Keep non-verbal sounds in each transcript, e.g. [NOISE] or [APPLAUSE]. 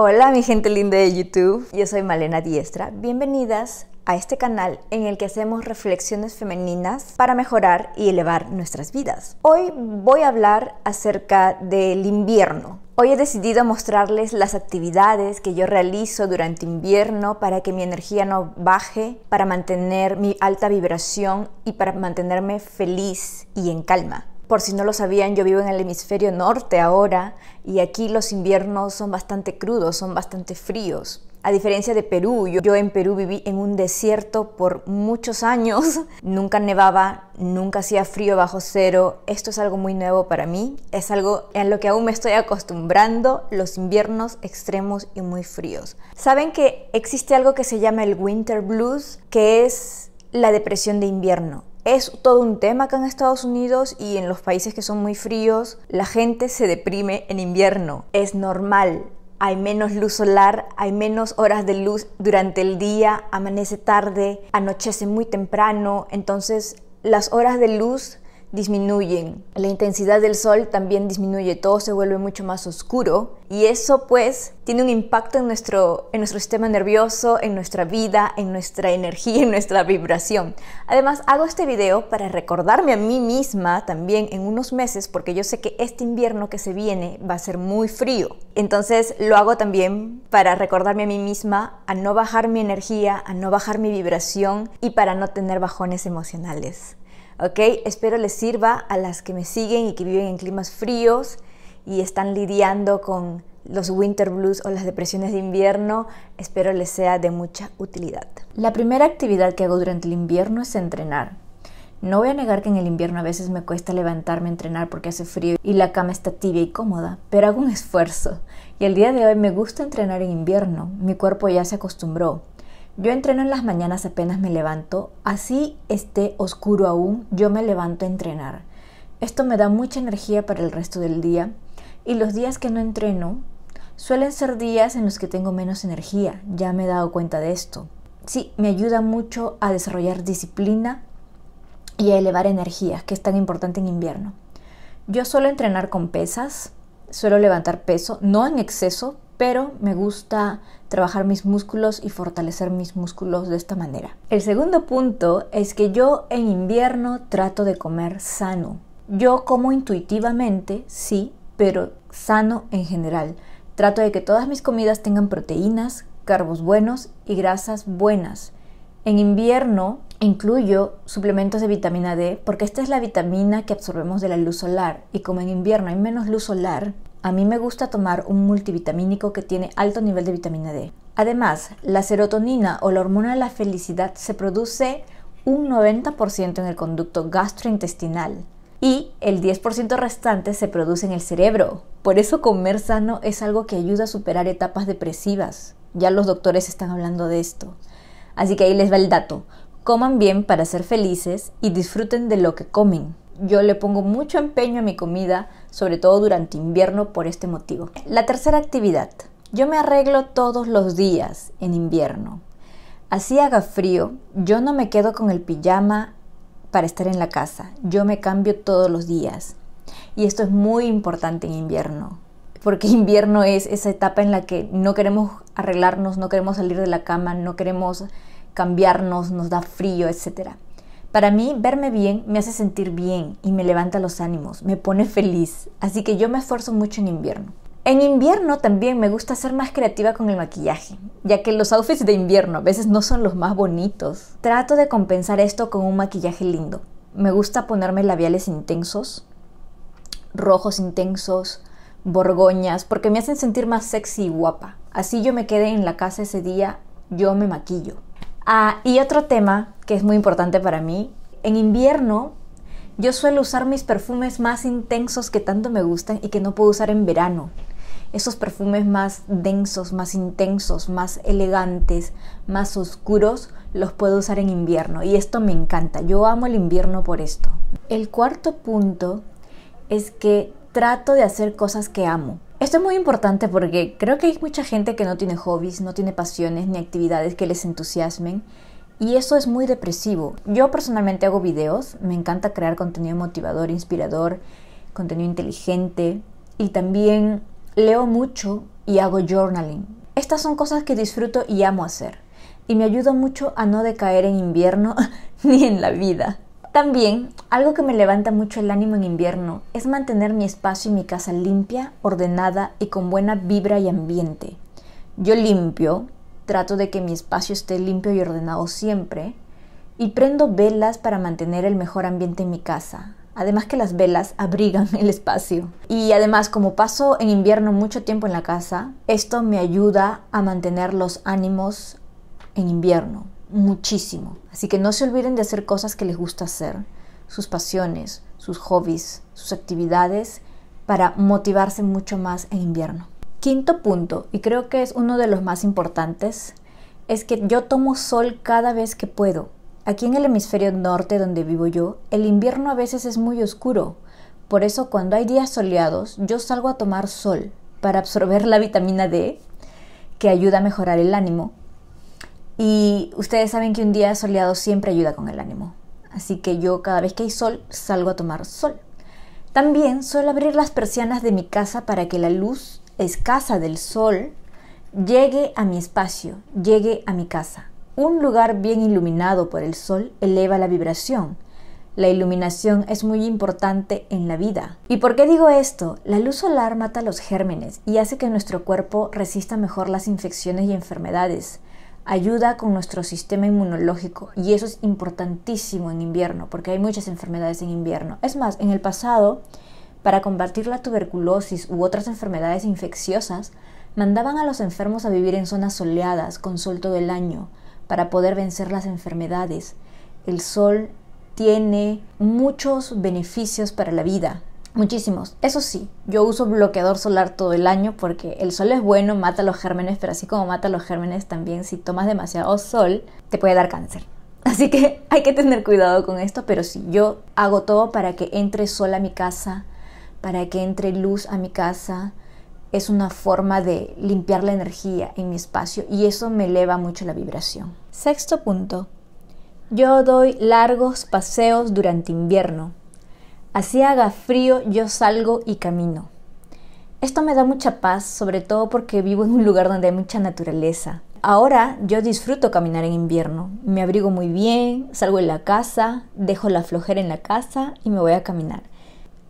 Hola mi gente linda de YouTube, yo soy Malena Diestra, bienvenidas a este canal en el que hacemos reflexiones femeninas para mejorar y elevar nuestras vidas. Hoy voy a hablar acerca del invierno. Hoy he decidido mostrarles las actividades que yo realizo durante invierno para que mi energía no baje, para mantener mi alta vibración y para mantenerme feliz y en calma. Por si no lo sabían, yo vivo en el hemisferio norte ahora y aquí los inviernos son bastante crudos, son bastante fríos. A diferencia de Perú, yo, en Perú viví en un desierto por muchos años. [LAUGHS] Nunca nevaba, nunca hacía frío bajo cero. Esto es algo muy nuevo para mí. Es algo en lo que aún me estoy acostumbrando, los inviernos extremos y muy fríos. ¿Saben que existe algo que se llama el winter blues, que es la depresión de invierno? Es todo un tema que en Estados Unidos y en los países que son muy fríos, la gente se deprime en invierno. Es normal. Hay menos luz solar, hay menos horas de luz durante el día, amanece tarde, anochece muy temprano, entonces las horas de luz disminuyen. La intensidad del sol también disminuye, todo se vuelve mucho más oscuro y eso pues tiene un impacto en nuestro, en nuestro sistema nervioso, en nuestra vida, en nuestra energía, [LAUGHS] en nuestra vibración. Además, hago este video para recordarme a mí misma también en unos meses porque yo sé que este invierno que se viene va a ser muy frío. Entonces lo hago también para recordarme a mí misma a no bajar mi energía, a no bajar mi vibración y para no tener bajones emocionales. ¿ok? Espero les sirva a las que me siguen y que viven en climas fríos y están lidiando con los winter blues o las depresiones de invierno, espero les sea de mucha utilidad. La primera actividad que hago durante el invierno es entrenar. No voy a negar que en el invierno a veces me cuesta levantarme a entrenar porque hace frío y la cama está tibia y cómoda, pero hago un esfuerzo. Y el día de hoy me gusta entrenar en invierno, mi cuerpo ya se acostumbró. Yo entreno en las mañanas apenas me levanto, así esté oscuro aún, yo me levanto a entrenar. Esto me da mucha energía para el resto del día y los días que no entreno suelen ser días en los que tengo menos energía, ya me he dado cuenta de esto. Sí, me ayuda mucho a desarrollar disciplina y a elevar energías, que es tan importante en invierno. Yo suelo entrenar con pesas, suelo levantar peso, no en exceso, pero me gusta trabajar mis músculos y fortalecer mis músculos de esta manera. El segundo punto es que yo en invierno trato de comer sano. Yo como intuitivamente, sí, pero sano en general. Trato de que todas mis comidas tengan proteínas, carbos buenos y grasas buenas. En invierno incluyo suplementos de vitamina D porque esta es la vitamina que absorbemos de la luz solar y como en invierno hay menos luz solar, a mí me gusta tomar un multivitamínico que tiene alto nivel de vitamina D. Además, la serotonina o la hormona de la felicidad se produce un 90% en el conducto gastrointestinal y el 10% restante se produce en el cerebro. Por eso comer sano es algo que ayuda a superar etapas depresivas. Ya los doctores están hablando de esto. Así que ahí les va el dato. Coman bien para ser felices y disfruten de lo que comen. Yo le pongo mucho empeño a mi comida, sobre todo durante invierno por este motivo. La tercera actividad. Yo me arreglo todos los días en invierno. Así haga frío, yo no me quedo con el pijama para estar en la casa. Yo me cambio todos los días. Y esto es muy importante en invierno, porque [LAUGHS] invierno es esa etapa en la que no queremos arreglarnos, no queremos salir de la cama, no queremos cambiarnos, nos da frío, etcétera. Para mí, verme bien me hace sentir bien y me levanta los ánimos, me pone feliz, así que yo me esfuerzo mucho en invierno. En invierno también me gusta ser más creativa con el maquillaje, ya que los outfits de invierno a veces no son los más bonitos. Trato de compensar esto con un maquillaje lindo. Me gusta ponerme labiales intensos, rojos intensos, borgoñas, porque me hacen sentir más sexy y guapa. Así yo me quedé en la casa ese día, yo me maquillo. Ah, y otro tema que es muy importante para mí, en invierno yo suelo usar mis perfumes más intensos que tanto me gustan y que no puedo usar en verano. Esos perfumes más densos, más intensos, más elegantes, más oscuros, los puedo usar en invierno y esto me encanta. Yo amo el invierno por esto. El cuarto punto es que trato de hacer cosas que amo. Esto es muy importante porque creo que hay mucha gente que no tiene hobbies, no tiene pasiones ni actividades que les entusiasmen y eso es muy depresivo. Yo personalmente hago videos, me encanta crear contenido motivador, inspirador, contenido inteligente y también leo mucho y hago journaling. Estas son cosas que disfruto y amo hacer y me ayuda mucho a no decaer en invierno [LAUGHS] ni en la vida. También, algo que me levanta mucho el ánimo en invierno es mantener mi espacio y mi casa limpia, ordenada y con buena vibra y ambiente. Yo limpio, trato de que mi espacio esté limpio y ordenado siempre, y prendo velas para mantener el mejor ambiente en mi casa. Además que las velas abrigan [LAUGHS] el espacio. Y además como paso en invierno mucho tiempo en la casa, esto me ayuda a mantener los ánimos en invierno muchísimo. Así que no se olviden de hacer cosas que les gusta hacer, sus pasiones, sus hobbies, sus actividades, para motivarse mucho más en invierno. Quinto punto, y creo que es uno de los más importantes, es que yo tomo sol cada vez que puedo. Aquí en el hemisferio norte donde vivo yo, el invierno a veces es muy oscuro. Por eso cuando hay días soleados, yo salgo a tomar sol para absorber la vitamina D, que ayuda a mejorar el ánimo, y ustedes saben que un día soleado siempre ayuda con el ánimo. Así que yo cada vez que hay sol salgo a tomar sol. También suelo abrir las persianas de mi casa para que la luz escasa del sol llegue a mi espacio, llegue a mi casa. Un lugar bien iluminado por el sol eleva la vibración. La iluminación es muy importante en la vida. ¿Y por qué digo esto? La luz solar mata los gérmenes y hace que nuestro cuerpo resista mejor las infecciones y enfermedades ayuda con nuestro sistema inmunológico y eso es importantísimo en invierno porque hay muchas enfermedades en invierno. Es más, en el pasado, para combatir la tuberculosis u otras enfermedades infecciosas, mandaban a los enfermos a vivir en zonas soleadas con sol todo el año para poder vencer las enfermedades. El sol tiene muchos beneficios para la vida, Muchísimos. Eso sí, yo uso bloqueador solar todo el año porque el sol es bueno, mata los gérmenes, pero así como mata los gérmenes también si tomas demasiado sol te puede dar cáncer. [LAUGHS] Así que hay que tener cuidado con esto, pero sí, yo hago todo para que entre sol a mi casa, para que entre luz a mi casa. Es una forma de limpiar la energía en mi espacio y eso me eleva mucho la vibración. Sexto punto. Yo doy largos paseos durante invierno. Así haga frío, yo salgo y camino. Esto me da mucha paz, sobre todo porque vivo en un lugar donde hay mucha naturaleza. Ahora yo disfruto caminar en invierno. Me abrigo muy bien, salgo de la casa, dejo la flojera en la casa y me voy a caminar.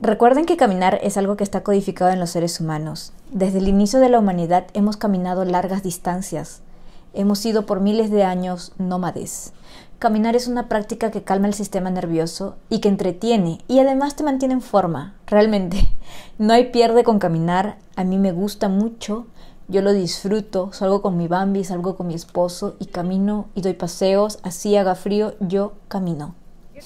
Recuerden que caminar es algo que está codificado en los seres humanos. Desde el inicio de la humanidad hemos caminado largas distancias. Hemos sido por miles de años nómades. Caminar es una práctica que calma el sistema nervioso y que entretiene y además te mantiene en forma, realmente. [LAUGHS] No hay pierde con caminar, a mí me gusta mucho, yo lo disfruto, salgo con mi Bambi, salgo con mi esposo y camino y doy paseos, así haga frío, yo camino.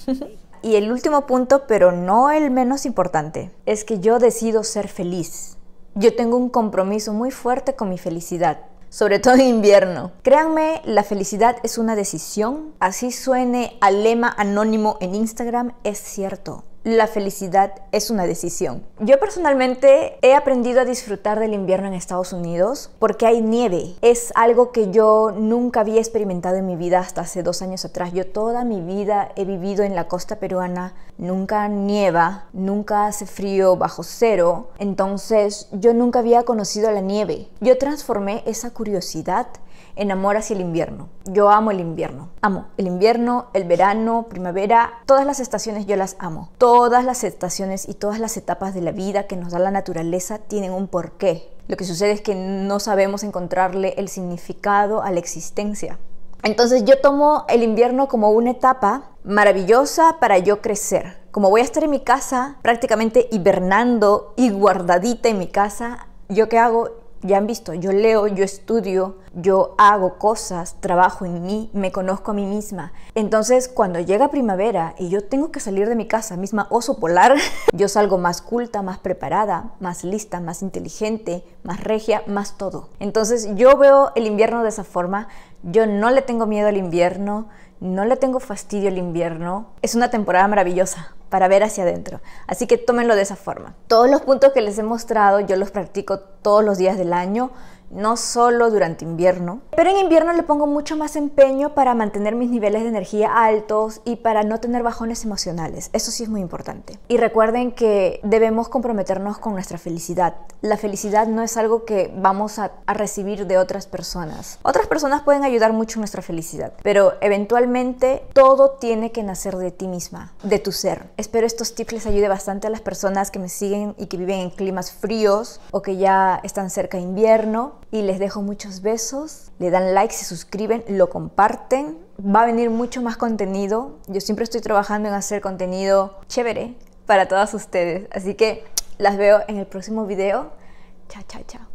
[LAUGHS] y el último punto, pero no el menos importante, es que yo decido ser feliz. Yo tengo un compromiso muy fuerte con mi felicidad sobre todo en invierno. Créanme, la felicidad es una decisión. Así suene al lema anónimo en Instagram, es cierto la felicidad es una decisión. Yo personalmente he aprendido a disfrutar del invierno en Estados Unidos porque hay nieve. Es algo que yo nunca había experimentado en mi vida hasta hace dos años atrás. Yo toda mi vida he vivido en la costa peruana. Nunca nieva, nunca hace frío bajo cero. Entonces yo nunca había conocido la nieve. Yo transformé esa curiosidad en amor hacia el invierno. Yo amo el invierno. Amo el invierno, el verano, primavera, todas las estaciones yo las amo. Todas las estaciones y todas las etapas de la vida que nos da la naturaleza tienen un porqué. Lo que sucede es que no sabemos encontrarle el significado a la existencia. Entonces yo tomo el invierno como una etapa maravillosa para yo crecer. Como voy a estar en mi casa, prácticamente hibernando y guardadita en mi casa, yo qué hago? ya han visto, yo leo, yo estudio, yo hago cosas, trabajo en mí, me conozco a mí misma. Entonces, cuando llega primavera y yo tengo que salir de mi casa, misma oso polar, [LAUGHS] yo salgo más culta, más preparada, más lista, más inteligente, más regia, más todo. Entonces yo veo el invierno de esa forma, yo no le tengo miedo al invierno, no le tengo fastidio al invierno, es una temporada maravillosa para ver hacia adentro. Así que tómenlo de esa forma. Todos los puntos que les he mostrado yo los practico todos los días del año no solo durante invierno, pero en invierno le pongo mucho más empeño para mantener mis niveles de energía altos y para no tener bajones emocionales. Eso sí es muy importante. Y recuerden que debemos comprometernos con nuestra felicidad. La felicidad no es algo que vamos a, recibir de otras personas. Otras personas pueden ayudar mucho nuestra felicidad, pero eventualmente todo tiene que nacer de ti misma, de tu ser. Espero estos tips les ayude bastante a las personas que me siguen y que viven en climas fríos o que ya están cerca de invierno y les dejo muchos besos. Le dan like, se suscriben, lo comparten. Va a venir mucho más contenido. Yo siempre estoy trabajando en hacer contenido chévere para todas ustedes. Así que las veo en el próximo video. Chao, chao, chao.